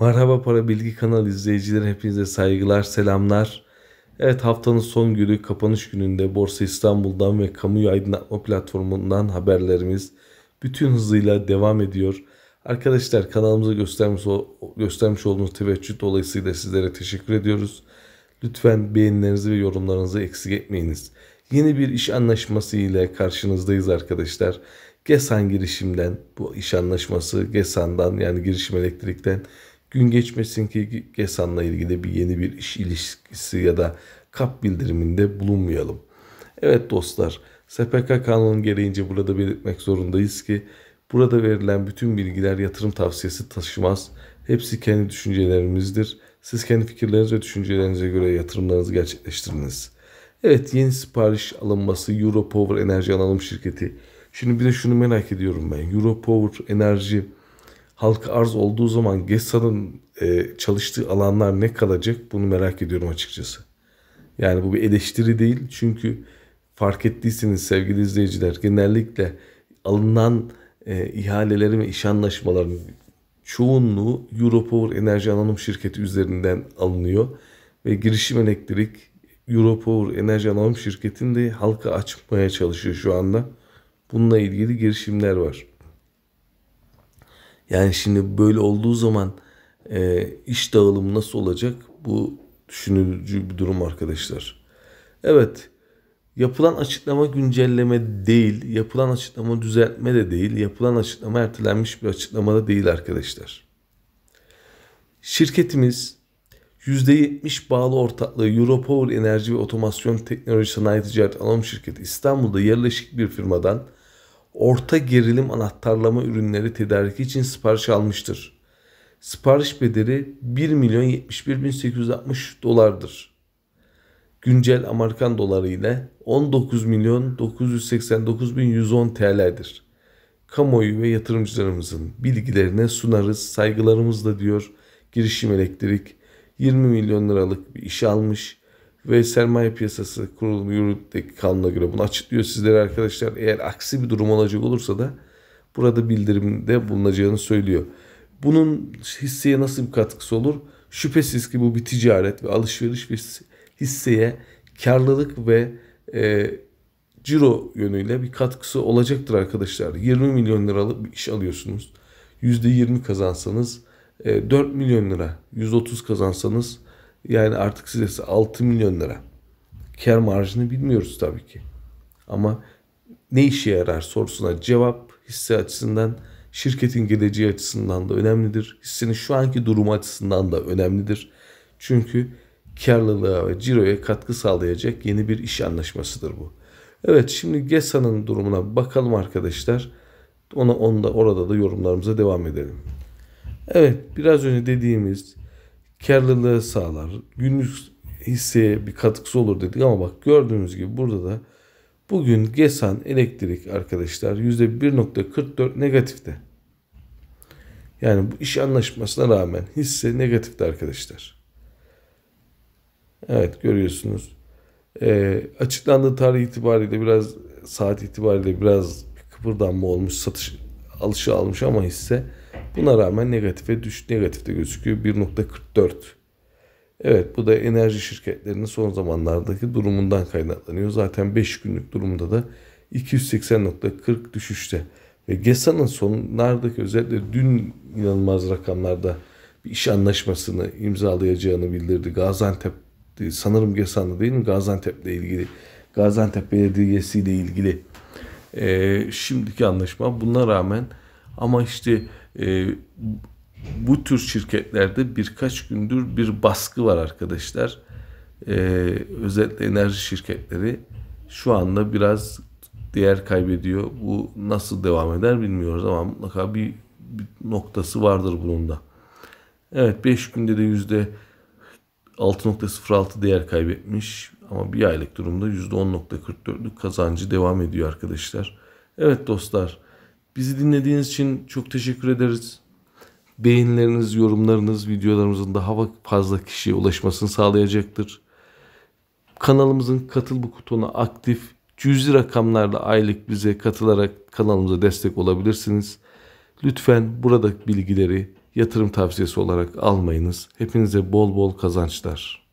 Merhaba Para Bilgi kanal izleyicileri hepinize saygılar, selamlar. Evet haftanın son günü kapanış gününde Borsa İstanbul'dan ve Kamu Aydınlatma platformundan haberlerimiz bütün hızıyla devam ediyor. Arkadaşlar kanalımıza göstermiş, göstermiş olduğunuz teveccüh dolayısıyla sizlere teşekkür ediyoruz. Lütfen beğenilerinizi ve yorumlarınızı eksik etmeyiniz. Yeni bir iş anlaşması ile karşınızdayız arkadaşlar. GESAN girişimden bu iş anlaşması GESAN'dan yani girişim elektrikten Gün geçmesin ki Gesan'la ilgili bir yeni bir iş ilişkisi ya da kap bildiriminde bulunmayalım. Evet dostlar, SPK kanunun gereğince burada belirtmek zorundayız ki burada verilen bütün bilgiler yatırım tavsiyesi taşımaz. Hepsi kendi düşüncelerimizdir. Siz kendi fikirleriniz ve düşüncelerinize göre yatırımlarınızı gerçekleştiriniz. Evet yeni sipariş alınması Euro Power Enerji Analım Şirketi. Şimdi bir de şunu merak ediyorum ben. Euro Power Enerji halka arz olduğu zaman GESA'nın e, çalıştığı alanlar ne kalacak bunu merak ediyorum açıkçası. Yani bu bir eleştiri değil çünkü fark ettiyseniz sevgili izleyiciler genellikle alınan e, ihalelerin ve iş anlaşmalarının çoğunluğu Europower Enerji Anonim Şirketi üzerinden alınıyor ve girişim elektrik Europower Enerji Anonim Şirketi'ni de halka açmaya çalışıyor şu anda. Bununla ilgili girişimler var. Yani şimdi böyle olduğu zaman e, iş dağılımı nasıl olacak? Bu düşünülücü bir durum arkadaşlar. Evet. Yapılan açıklama güncelleme değil, yapılan açıklama düzeltme de değil, yapılan açıklama ertelenmiş bir açıklama da değil arkadaşlar. Şirketimiz %70 bağlı ortaklığı Europower Enerji ve Otomasyon Teknoloji Sanayi Ticaret Alım Şirketi İstanbul'da yerleşik bir firmadan orta gerilim anahtarlama ürünleri tedariki için sipariş almıştır. Sipariş bedeli 1 milyon 71 bin 860 dolardır. Güncel Amerikan doları ile 19 milyon 989 bin 110 TL'dir. Kamuoyu ve yatırımcılarımızın bilgilerine sunarız saygılarımızla diyor girişim elektrik 20 milyon liralık bir iş almış ve Sermaye Piyasası Kurulu yürürlükteki kanuna göre bunu açıklıyor sizlere arkadaşlar. Eğer aksi bir durum olacak olursa da burada bildirimde bulunacağını söylüyor. Bunun hisseye nasıl bir katkısı olur? Şüphesiz ki bu bir ticaret ve alışveriş bir hisseye karlılık ve e, ciro yönüyle bir katkısı olacaktır arkadaşlar. 20 milyon liralık bir iş alıyorsunuz. %20 kazansanız 4 e, milyon lira, 130 kazansanız yani artık size 6 milyon lira. Kar marjını bilmiyoruz tabii ki. Ama ne işe yarar sorusuna cevap hisse açısından şirketin geleceği açısından da önemlidir. Hissenin şu anki durumu açısından da önemlidir. Çünkü karlılığa ve ciroya katkı sağlayacak yeni bir iş anlaşmasıdır bu. Evet şimdi GESA'nın durumuna bakalım arkadaşlar. Ona onda orada da yorumlarımıza devam edelim. Evet biraz önce dediğimiz karlılığı sağlar. Günlük hisseye bir katkısı olur dedik ama bak gördüğünüz gibi burada da bugün Gesan elektrik arkadaşlar %1.44 negatifte. Yani bu iş anlaşmasına rağmen hisse negatifte arkadaşlar. Evet görüyorsunuz. E, açıklandığı tarih itibariyle biraz saat itibariyle biraz kıpırdanma olmuş satış alışı almış ama hisse Buna rağmen negatife düş, negatifte gözüküyor 1.44. Evet bu da enerji şirketlerinin son zamanlardaki durumundan kaynaklanıyor. Zaten 5 günlük durumda da 280.40 düşüşte. Ve GESA'nın sonlardaki özellikle dün inanılmaz rakamlarda bir iş anlaşmasını imzalayacağını bildirdi. Gaziantep sanırım GESA'nda değil mi? Gaziantep'le ilgili. Gaziantep Belediyesi ile ilgili. Ee, şimdiki anlaşma buna rağmen ama işte e, bu tür şirketlerde birkaç gündür bir baskı var arkadaşlar. E, özellikle enerji şirketleri şu anda biraz değer kaybediyor. Bu nasıl devam eder bilmiyoruz ama mutlaka bir, bir noktası vardır bunun da. Evet 5 günde de yüzde 6.06 değer kaybetmiş ama bir aylık durumda %10.44'lük kazancı devam ediyor arkadaşlar. Evet dostlar Bizi dinlediğiniz için çok teşekkür ederiz. Beğenileriniz, yorumlarınız videolarımızın daha fazla kişiye ulaşmasını sağlayacaktır. Kanalımızın katıl butonu aktif. Cüzi rakamlarla aylık bize katılarak kanalımıza destek olabilirsiniz. Lütfen burada bilgileri yatırım tavsiyesi olarak almayınız. Hepinize bol bol kazançlar.